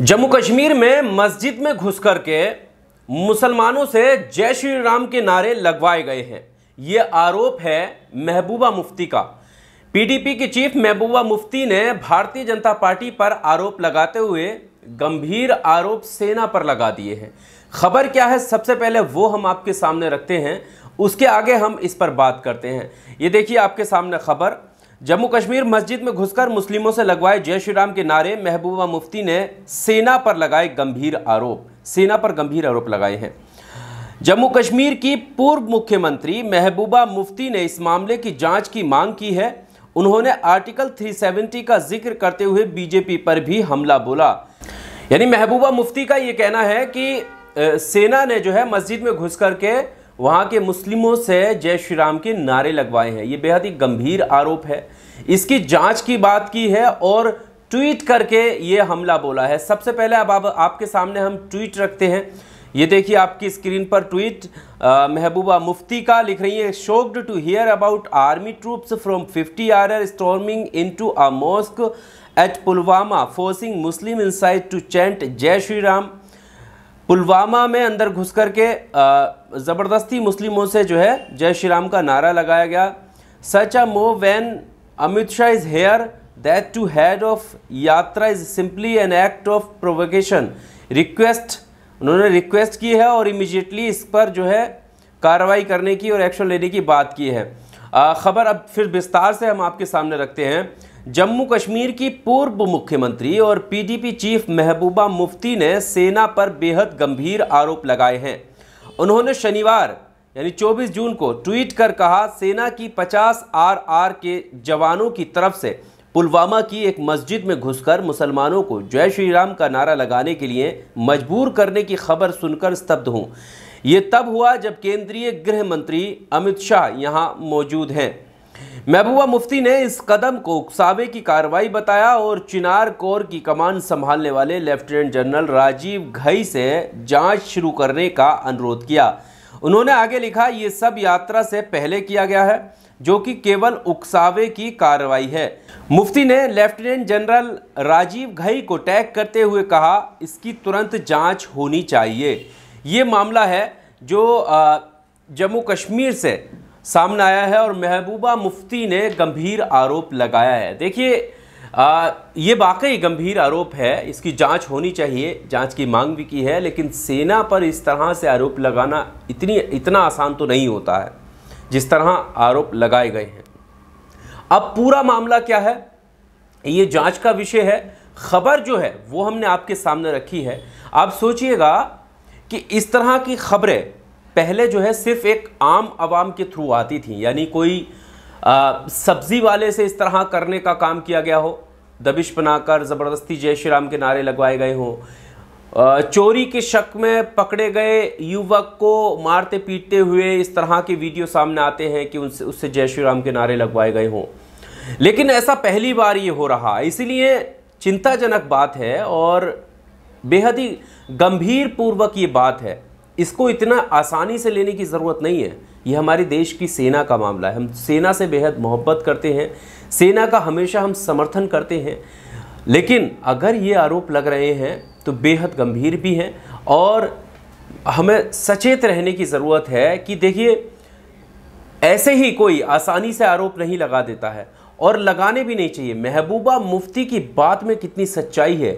जम्मू कश्मीर में मस्जिद में घुस करके मुसलमानों से जय श्री राम के नारे लगवाए गए हैं ये आरोप है महबूबा मुफ्ती का पीडीपी की चीफ महबूबा मुफ्ती ने भारतीय जनता पार्टी पर आरोप लगाते हुए गंभीर आरोप सेना पर लगा दिए हैं खबर क्या है सबसे पहले वो हम आपके सामने रखते हैं उसके आगे हम इस पर बात करते हैं ये देखिए आपके सामने खबर जम्मू कश्मीर मस्जिद में घुसकर मुस्लिमों से लगवाए जय श्री राम के नारे महबूबा मुफ्ती ने सेना पर लगाए गंभीर आरोप सेना पर गंभीर आरोप लगाए हैं जम्मू कश्मीर की पूर्व मुख्यमंत्री महबूबा मुफ्ती ने इस मामले की जांच की मांग की है उन्होंने आर्टिकल 370 का जिक्र करते हुए बीजेपी पर भी हमला बोला यानी महबूबा मुफ्ती का ये कहना है कि सेना ने जो है मस्जिद में घुस करके वहाँ के मुस्लिमों से जय श्री राम के नारे लगवाए हैं ये बेहद ही गंभीर आरोप है इसकी जांच की बात की है और ट्वीट करके ये हमला बोला है सबसे पहले अब आप, आपके सामने हम ट्वीट रखते हैं ये देखिए आपकी स्क्रीन पर ट्वीट महबूबा मुफ्ती का लिख रही है shocked to hear about army troops from 50 are storming into a mosque at Pulwama forcing Muslim inside to chant Jai Shri Ram Pulwama में अंदर घुस करके ज़बरदस्ती मुस्लिमों से जो है जय श्री राम का नारा लगाया गया सच अ मो वैन Amit Shah is here that to head of yatra is simply an act of provocation request उन्होंने रिक्वेस्ट की है और इमिजिएटली इस पर जो है कार्रवाई करने की और एक्शन लेने की बात की है ख़बर अब फिर विस्तार से हम आपके सामने रखते हैं जम्मू कश्मीर की पूर्व मुख्यमंत्री और पीडीपी चीफ महबूबा मुफ्ती ने सेना पर बेहद गंभीर आरोप लगाए हैं उन्होंने शनिवार यानी 24 जून को ट्वीट कर कहा सेना की 50 आरआर के जवानों की तरफ से पुलवामा की एक मस्जिद में घुसकर मुसलमानों को जय श्री राम का नारा लगाने के लिए मजबूर करने की खबर सुनकर स्तब्ध हूँ ये तब हुआ जब केंद्रीय गृह मंत्री अमित शाह यहाँ मौजूद हैं महबूबा मुफ्ती ने इस कदम को उकसावे की कार्रवाई बताया और चिनार कोर की कमान संभालने वाले लेफ्टिनेंट जनरल राजीव घई से जांच शुरू करने का अनुरोध किया उन्होंने आगे लिखा ये सब यात्रा से पहले किया गया है जो कि केवल उकसावे की कार्रवाई है मुफ्ती ने लेफ्टिनेंट जनरल राजीव घई को टैग करते हुए कहा इसकी तुरंत जांच होनी चाहिए ये मामला है जो जम्मू कश्मीर से सामने आया है और महबूबा मुफ्ती ने गंभीर आरोप लगाया है देखिए ये वाकई गंभीर आरोप है इसकी जांच होनी चाहिए जांच की मांग भी की है लेकिन सेना पर इस तरह से आरोप लगाना इतनी इतना आसान तो नहीं होता है जिस तरह आरोप लगाए गए हैं अब पूरा मामला क्या है ये जांच का विषय है खबर जो है वो हमने आपके सामने रखी है आप सोचिएगा कि इस तरह की खबरें पहले जो है सिर्फ एक आम आवाम के थ्रू आती थी यानी कोई सब्जी वाले से इस तरह करने का काम किया गया हो दबिश बनाकर ज़बरदस्ती जय श्री राम के नारे लगवाए गए हों चोरी के शक में पकड़े गए युवक को मारते पीटते हुए इस तरह के वीडियो सामने आते हैं कि उनसे उससे जय श्री राम के नारे लगवाए गए हों लेकिन ऐसा पहली बार ये हो रहा इसीलिए चिंताजनक बात है और बेहद ही गंभीर पूर्वक ये बात है इसको इतना आसानी से लेने की ज़रूरत नहीं है ये हमारे देश की सेना का मामला है हम सेना से बेहद मोहब्बत करते हैं सेना का हमेशा हम समर्थन करते हैं लेकिन अगर ये आरोप लग रहे हैं तो बेहद गंभीर भी हैं और हमें सचेत रहने की ज़रूरत है कि देखिए ऐसे ही कोई आसानी से आरोप नहीं लगा देता है और लगाने भी नहीं चाहिए महबूबा मुफ्ती की बात में कितनी सच्चाई है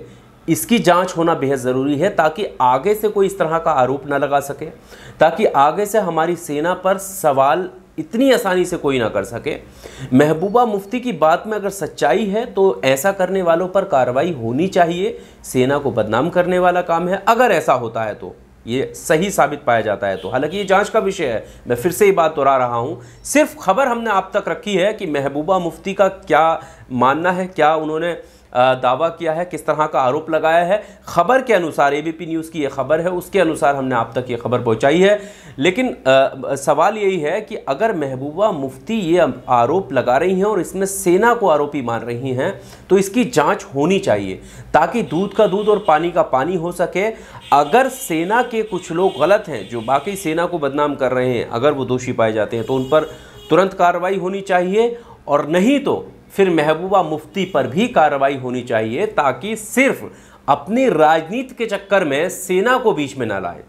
इसकी जांच होना बेहद ज़रूरी है ताकि आगे से कोई इस तरह का आरोप ना लगा सके ताकि आगे से हमारी सेना पर सवाल इतनी आसानी से कोई ना कर सके महबूबा मुफ्ती की बात में अगर सच्चाई है तो ऐसा करने वालों पर कार्रवाई होनी चाहिए सेना को बदनाम करने वाला काम है अगर ऐसा होता है तो ये सही साबित पाया जाता है तो हालांकि ये जांच का विषय है मैं फिर से ये बात दोहरा रहा हूँ सिर्फ खबर हमने आप तक रखी है कि महबूबा मुफ्ती का क्या मानना है क्या उन्होंने दावा किया है किस तरह का आरोप लगाया है खबर के अनुसार एबीपी न्यूज़ की ये खबर है उसके अनुसार हमने आप तक ये खबर पहुंचाई है लेकिन आ, सवाल यही है कि अगर महबूबा मुफ्ती ये आरोप लगा रही हैं और इसमें सेना को आरोपी मान रही हैं तो इसकी जांच होनी चाहिए ताकि दूध का दूध और पानी का पानी हो सके अगर सेना के कुछ लोग गलत हैं जो बाकी सेना को बदनाम कर रहे हैं अगर वो दोषी पाए जाते हैं तो उन पर तुरंत कार्रवाई होनी चाहिए और नहीं तो फिर महबूबा मुफ्ती पर भी कार्रवाई होनी चाहिए ताकि सिर्फ अपनी राजनीति के चक्कर में सेना को बीच में ना लाए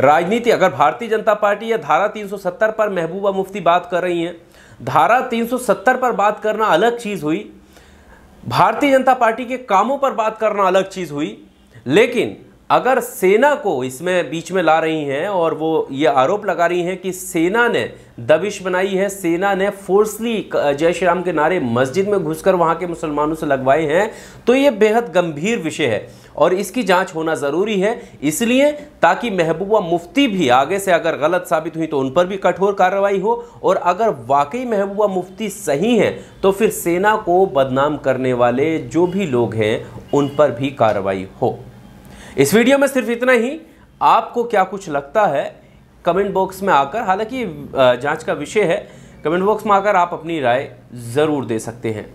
राजनीति अगर भारतीय जनता पार्टी या धारा 370 पर महबूबा मुफ्ती बात कर रही हैं धारा 370 पर बात करना अलग चीज़ हुई भारतीय जनता पार्टी के कामों पर बात करना अलग चीज़ हुई लेकिन अगर सेना को इसमें बीच में ला रही हैं और वो ये आरोप लगा रही हैं कि सेना ने दबिश बनाई है सेना ने फोर्सली जय श्री राम के नारे मस्जिद में घुसकर वहाँ के मुसलमानों से लगवाए हैं तो ये बेहद गंभीर विषय है और इसकी जांच होना ज़रूरी है इसलिए ताकि महबूबा मुफ्ती भी आगे से अगर गलत साबित हुई तो उन पर भी कठोर कार्रवाई हो और अगर वाकई महबूबा मुफ्ती सही हैं तो फिर सेना को बदनाम करने वाले जो भी लोग हैं उन पर भी कार्रवाई हो इस वीडियो में सिर्फ इतना ही आपको क्या कुछ लगता है कमेंट बॉक्स में आकर हालांकि जांच का विषय है कमेंट बॉक्स में आकर आप अपनी राय ज़रूर दे सकते हैं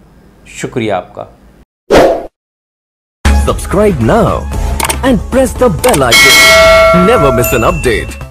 शुक्रिया आपका subscribe now and press the bell icon never miss an update